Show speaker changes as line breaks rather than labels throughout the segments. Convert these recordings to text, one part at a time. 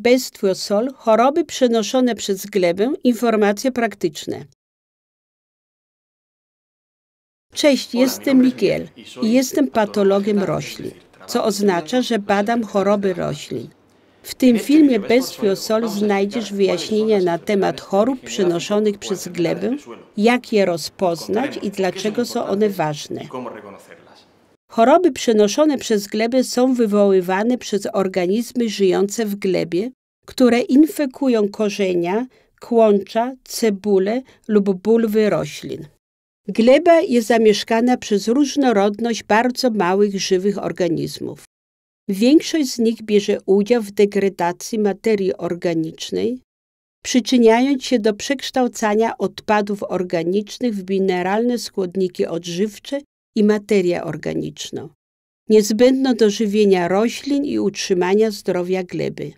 Best Sol, choroby przenoszone przez glebę, informacje praktyczne. Cześć, jestem Miguel i jestem patologiem roślin, co oznacza, że badam choroby roślin. W tym filmie Bez Fiosol znajdziesz wyjaśnienia na temat chorób przenoszonych przez glebę, jak je rozpoznać i dlaczego są one ważne. Choroby przenoszone przez glebę są wywoływane przez organizmy żyjące w glebie, które infekują korzenia, kłącza, cebulę lub bulwy roślin. Gleba jest zamieszkana przez różnorodność bardzo małych żywych organizmów. Większość z nich bierze udział w degradacji materii organicznej, przyczyniając się do przekształcania odpadów organicznych w mineralne składniki odżywcze i materię organiczną, niezbędną do żywienia roślin i utrzymania zdrowia gleby.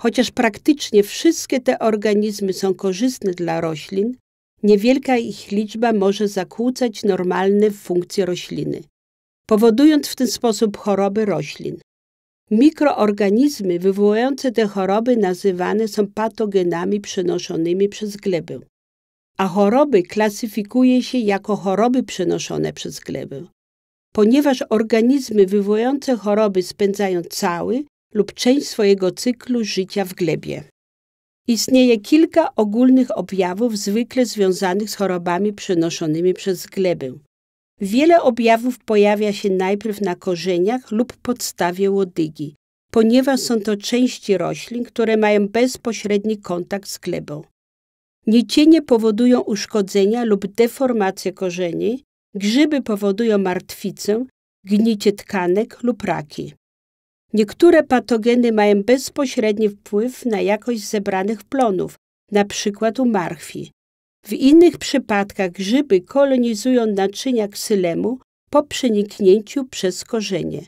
Chociaż praktycznie wszystkie te organizmy są korzystne dla roślin, niewielka ich liczba może zakłócać normalne funkcje rośliny, powodując w ten sposób choroby roślin. Mikroorganizmy wywołujące te choroby nazywane są patogenami przenoszonymi przez glebę a choroby klasyfikuje się jako choroby przenoszone przez glebę. Ponieważ organizmy wywołujące choroby spędzają cały lub część swojego cyklu życia w glebie. Istnieje kilka ogólnych objawów zwykle związanych z chorobami przenoszonymi przez glebę. Wiele objawów pojawia się najpierw na korzeniach lub podstawie łodygi, ponieważ są to części roślin, które mają bezpośredni kontakt z glebą. Nicienie powodują uszkodzenia lub deformację korzeni, grzyby powodują martwicę, gnicie tkanek lub raki. Niektóre patogeny mają bezpośredni wpływ na jakość zebranych plonów, np. u marchwi. W innych przypadkach grzyby kolonizują naczynia ksylemu po przeniknięciu przez korzenie,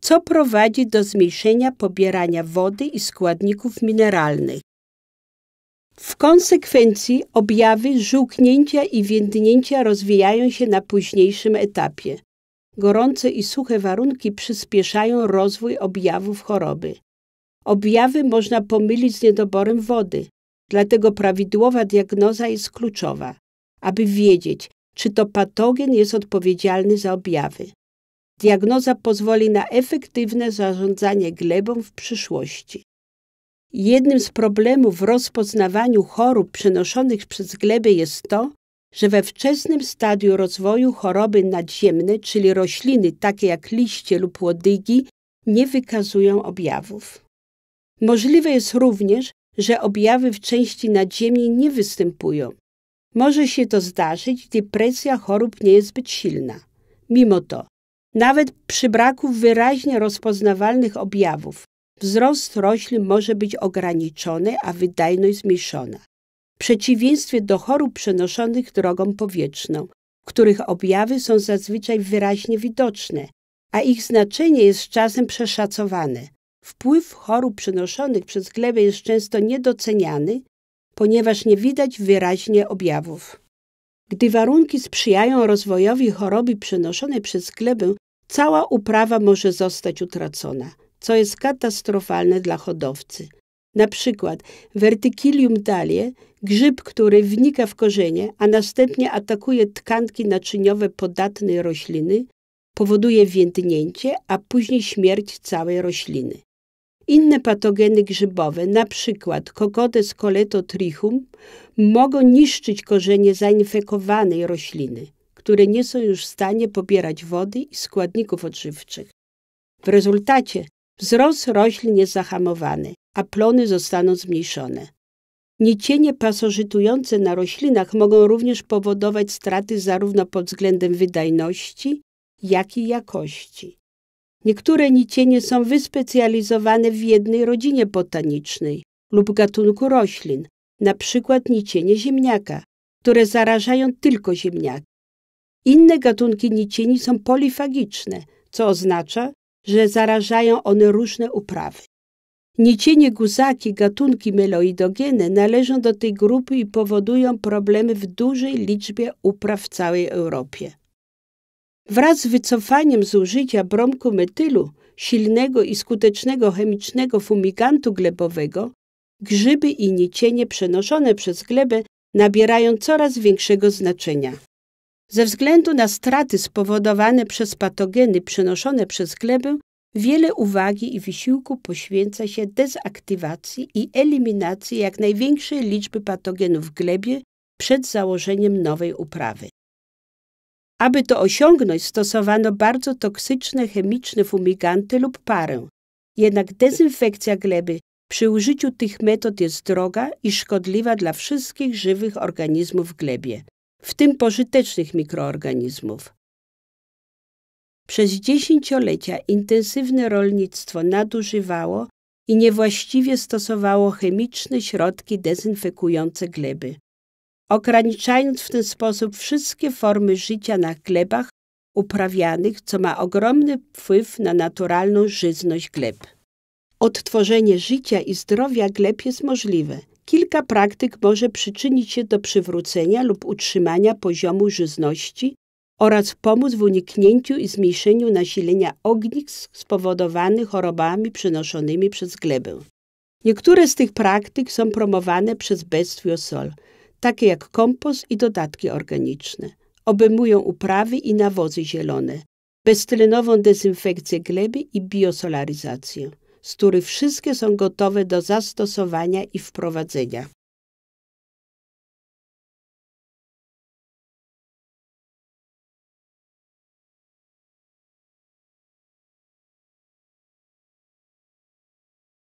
co prowadzi do zmniejszenia pobierania wody i składników mineralnych. W konsekwencji objawy żółknięcia i więdnięcia rozwijają się na późniejszym etapie. Gorące i suche warunki przyspieszają rozwój objawów choroby. Objawy można pomylić z niedoborem wody, dlatego prawidłowa diagnoza jest kluczowa, aby wiedzieć, czy to patogen jest odpowiedzialny za objawy. Diagnoza pozwoli na efektywne zarządzanie glebą w przyszłości. Jednym z problemów w rozpoznawaniu chorób przenoszonych przez gleby jest to, że we wczesnym stadium rozwoju choroby nadziemne, czyli rośliny takie jak liście lub łodygi, nie wykazują objawów. Możliwe jest również, że objawy w części nadziemnej nie występują. Może się to zdarzyć, gdy presja chorób nie jest zbyt silna. Mimo to, nawet przy braku wyraźnie rozpoznawalnych objawów, wzrost roślin może być ograniczony, a wydajność zmniejszona. W przeciwieństwie do chorób przenoszonych drogą powietrzną, których objawy są zazwyczaj wyraźnie widoczne, a ich znaczenie jest czasem przeszacowane. Wpływ chorób przenoszonych przez glebę jest często niedoceniany, ponieważ nie widać wyraźnie objawów. Gdy warunki sprzyjają rozwojowi choroby przenoszonej przez glebę, cała uprawa może zostać utracona co jest katastrofalne dla hodowcy. Na przykład verticillium talie, grzyb, który wnika w korzenie, a następnie atakuje tkanki naczyniowe podatnej rośliny, powoduje więdnięcie, a później śmierć całej rośliny. Inne patogeny grzybowe, na przykład kokodes coletotrichum, mogą niszczyć korzenie zainfekowanej rośliny, które nie są już w stanie pobierać wody i składników odżywczych. W rezultacie Wzrost roślin jest zahamowany, a plony zostaną zmniejszone. Nicienie pasożytujące na roślinach mogą również powodować straty zarówno pod względem wydajności, jak i jakości. Niektóre nicienie są wyspecjalizowane w jednej rodzinie botanicznej lub gatunku roślin, np. nicienie ziemniaka, które zarażają tylko ziemniaki. Inne gatunki nicieni są polifagiczne, co oznacza, że zarażają one różne uprawy. Nicienie guzaki, gatunki meloidogene, należą do tej grupy i powodują problemy w dużej liczbie upraw w całej Europie. Wraz z wycofaniem z użycia bromku metylu, silnego i skutecznego chemicznego fumigantu glebowego, grzyby i nicienie przenoszone przez glebę nabierają coraz większego znaczenia. Ze względu na straty spowodowane przez patogeny przenoszone przez glebę, wiele uwagi i wysiłku poświęca się dezaktywacji i eliminacji jak największej liczby patogenów w glebie przed założeniem nowej uprawy. Aby to osiągnąć, stosowano bardzo toksyczne chemiczne fumiganty lub parę. Jednak dezynfekcja gleby przy użyciu tych metod jest droga i szkodliwa dla wszystkich żywych organizmów w glebie w tym pożytecznych mikroorganizmów. Przez dziesięciolecia intensywne rolnictwo nadużywało i niewłaściwie stosowało chemiczne środki dezynfekujące gleby, ograniczając w ten sposób wszystkie formy życia na glebach uprawianych, co ma ogromny wpływ na naturalną żyzność gleb. Odtworzenie życia i zdrowia gleb jest możliwe – Kilka praktyk może przyczynić się do przywrócenia lub utrzymania poziomu żyzności oraz pomóc w uniknięciu i zmniejszeniu nasilenia ognisk spowodowanych chorobami przenoszonymi przez glebę. Niektóre z tych praktyk są promowane przez Best Sol, takie jak kompost i dodatki organiczne. Obejmują uprawy i nawozy zielone, beztlenową dezynfekcję gleby i biosolaryzację z których wszystkie są gotowe do zastosowania i wprowadzenia.